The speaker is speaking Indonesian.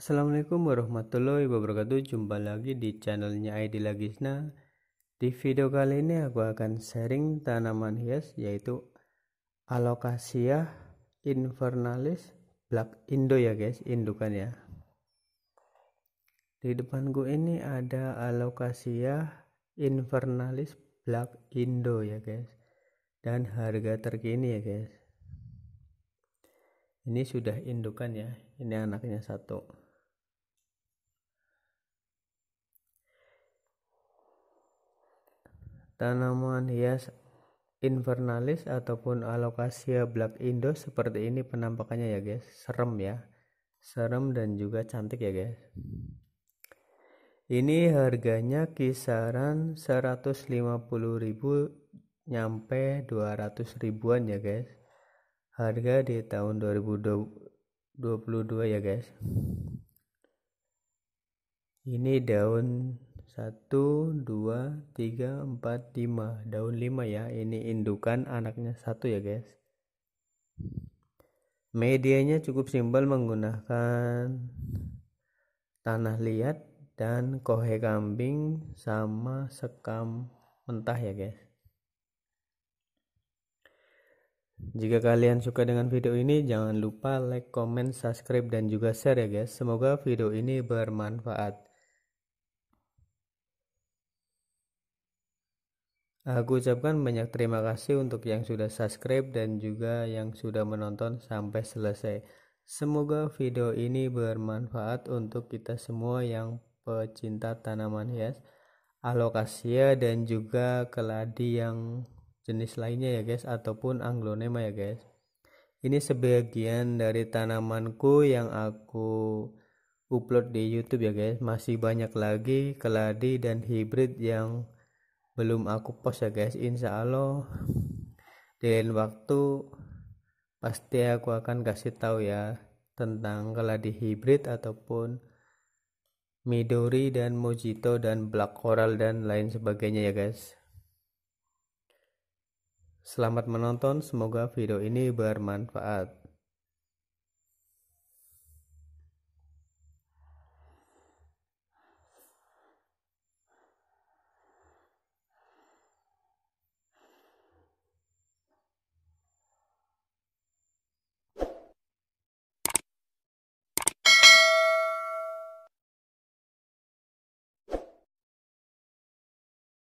Assalamualaikum warahmatullahi wabarakatuh Jumpa lagi di channelnya ID Lagisna Di video kali ini aku akan sharing tanaman hias yaitu Alokasia Infernalis black indo ya guys indukan ya Di depanku ini ada Alokasia Infernalis black indo ya guys Dan harga terkini ya guys ini sudah indukan ya ini anaknya satu Tanaman hias invernalis ataupun alokasia black indo seperti ini penampakannya ya guys. Serem ya. Serem dan juga cantik ya guys. Ini harganya kisaran 150.000 nyampe 200 ribuan ya guys. Harga di tahun 2022 ya guys. Ini daun satu dua tiga empat lima daun lima ya ini indukan anaknya satu ya guys medianya cukup simpel menggunakan tanah liat dan kohe kambing sama sekam mentah ya guys jika kalian suka dengan video ini, jangan lupa like, comment, subscribe, dan juga share ya guys. Semoga video ini bermanfaat. Aku ucapkan banyak terima kasih untuk yang sudah subscribe dan juga yang sudah menonton sampai selesai. Semoga video ini bermanfaat untuk kita semua yang pecinta tanaman hias, alokasia dan juga keladi yang jenis lainnya ya guys ataupun anglonema ya guys. Ini sebagian dari tanamanku yang aku upload di YouTube ya guys. Masih banyak lagi keladi dan hibrid yang belum aku post ya guys insya Allah lain waktu pasti aku akan kasih tahu ya tentang keladi hybrid ataupun Midori dan Mojito dan Black Coral dan lain sebagainya ya guys. Selamat menonton, semoga video ini bermanfaat.